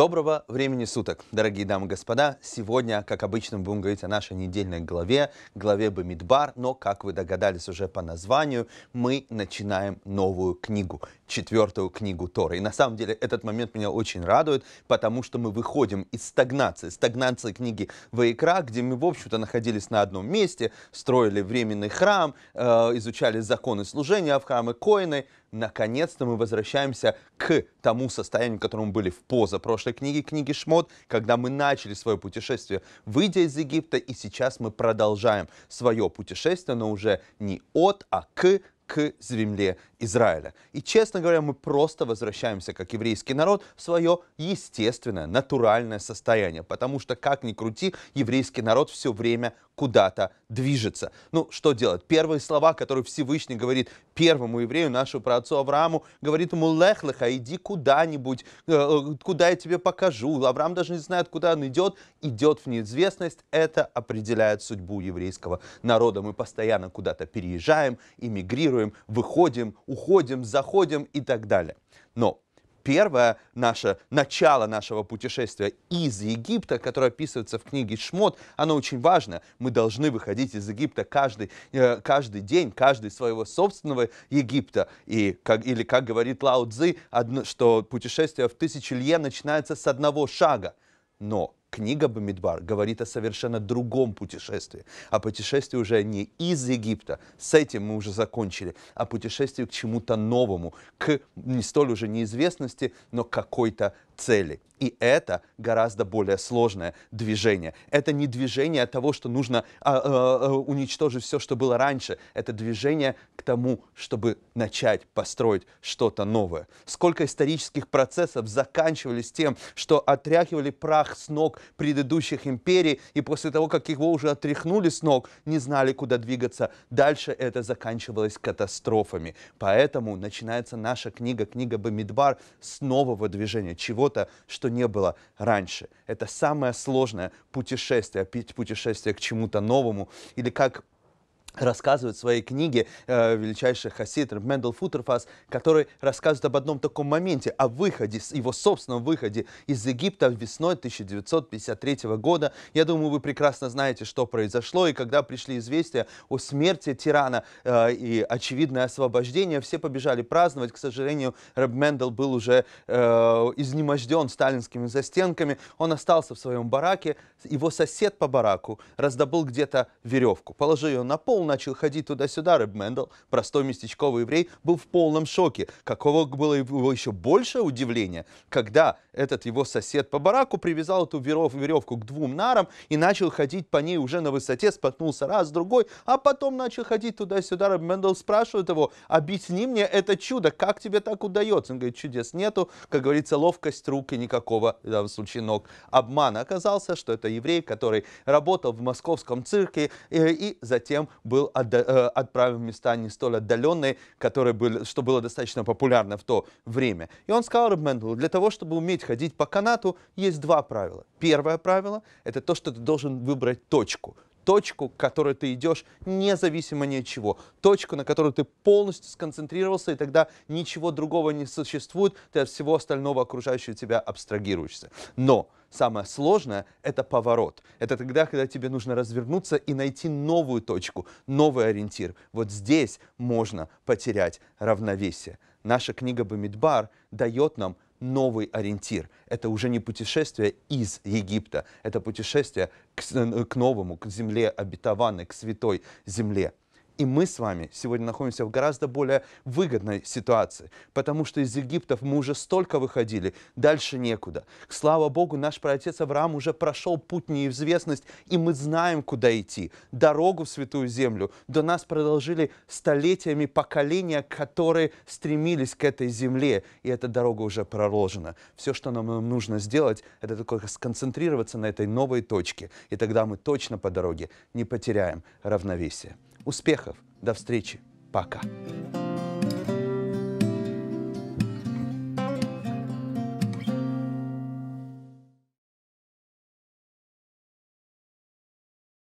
Доброго времени суток, дорогие дамы и господа. Сегодня, как обычно, мы будем говорить о нашей недельной главе, главе Бамидбар, но, как вы догадались уже по названию, мы начинаем новую книгу четвертую книгу Торы. И на самом деле этот момент меня очень радует, потому что мы выходим из стагнации, стагнации книги Ваикра, где мы, в общем-то, находились на одном месте, строили временный храм, э, изучали законы служения в храмы Коины, наконец-то мы возвращаемся к тому состоянию, в котором мы были в Поза прошлой книге, книги Шмот, когда мы начали свое путешествие, выйдя из Египта, и сейчас мы продолжаем свое путешествие, но уже не от, а к к земле Израиля. И, честно говоря, мы просто возвращаемся, как еврейский народ, в свое естественное, натуральное состояние, потому что, как ни крути, еврейский народ все время куда-то движется. Ну, что делать? Первые слова, которые Всевышний говорит первому еврею, нашему праотцу Аврааму, говорит ему, лех леха, иди куда-нибудь, э, э, куда я тебе покажу. Авраам даже не знает, куда он идет, идет в неизвестность. Это определяет судьбу еврейского народа. Мы постоянно куда-то переезжаем, эмигрируем, регистрируем, выходим, уходим, заходим и так далее. Но первое наше начало нашего путешествия из Египта, которое описывается в книге Шмот, оно очень важно. Мы должны выходить из Египта каждый, э, каждый день, каждый своего собственного Египта. И, как, или, как говорит Лао Цзи, одно, что путешествие в тысячи лье начинается с одного шага. Но Книга Бамидбар говорит о совершенно другом путешествии, о а путешествии уже не из Египта, с этим мы уже закончили, а путешествии к чему-то новому, к не столь уже неизвестности, но какой-то цели. И это гораздо более сложное движение. Это не движение от того, что нужно а, а, а уничтожить все, что было раньше. Это движение к тому, чтобы начать построить что-то новое. Сколько исторических процессов заканчивались тем, что отряхивали прах с ног предыдущих империй, и после того, как его уже отряхнули с ног, не знали, куда двигаться. Дальше это заканчивалось катастрофами. Поэтому начинается наша книга, книга Бамидбар, с нового движения, чего чего-то, что не было раньше. Это самое сложное путешествие, путешествие к чему-то новому. Или как рассказывает в своей книге э, величайший хасид Мендел Футерфас, который рассказывает об одном таком моменте, о выходе, его собственном выходе из Египта весной 1953 года. Я думаю, вы прекрасно знаете, что произошло, и когда пришли известия о смерти тирана э, и очевидное освобождение, все побежали праздновать. К сожалению, Рэб Мендел был уже э, изнеможден сталинскими застенками, он остался в своем бараке, его сосед по бараку раздобыл где-то веревку, положил ее на пол, Шоул начал ходить туда-сюда, Рэб Мендел, простой местечковый еврей, был в полном шоке. Какого было его еще большее удивление, когда этот его сосед по бараку привязал эту веревку к двум нарам и начал ходить по ней уже на высоте, споткнулся раз, другой, а потом начал ходить туда-сюда. Рэб Мендел спрашивает его, объясни мне это чудо, как тебе так удается? Он говорит, чудес нету, как говорится, ловкость рук и никакого, в данном случае, ног. Обман оказался, что это еврей, который работал в московском цирке и, э, и затем был отда- э, отправлен в места не столь отдаленные, которые были, что было достаточно популярно в то время. И он сказал Рэбмендулу, для того, чтобы уметь ходить по канату, есть два правила. Первое правило – это то, что ты должен выбрать точку – точку, к которой ты идешь, независимо ни от чего. Точку, на которую ты полностью сконцентрировался, и тогда ничего другого не существует, ты от всего остального окружающего тебя абстрагируешься. Но самое сложное — это поворот. Это тогда, когда тебе нужно развернуться и найти новую точку, новый ориентир. Вот здесь можно потерять равновесие. Наша книга «Бамидбар» дает нам новый ориентир. Это уже не путешествие из Египта, это путешествие к, э, к новому, к земле обетованной, к святой земле. И мы с вами сегодня находимся в гораздо более выгодной ситуации, потому что из Египта мы уже столько выходили, дальше некуда. Слава Богу, наш праотец Авраам уже прошел путь неизвестность, и мы знаем, куда идти. Дорогу в Святую Землю до нас продолжили столетиями поколения, которые стремились к этой земле, и эта дорога уже проложена. Все, что нам нужно сделать, это только сконцентрироваться на этой новой точке, и тогда мы точно по дороге не потеряем равновесие. Успехов! До встречи! Пока!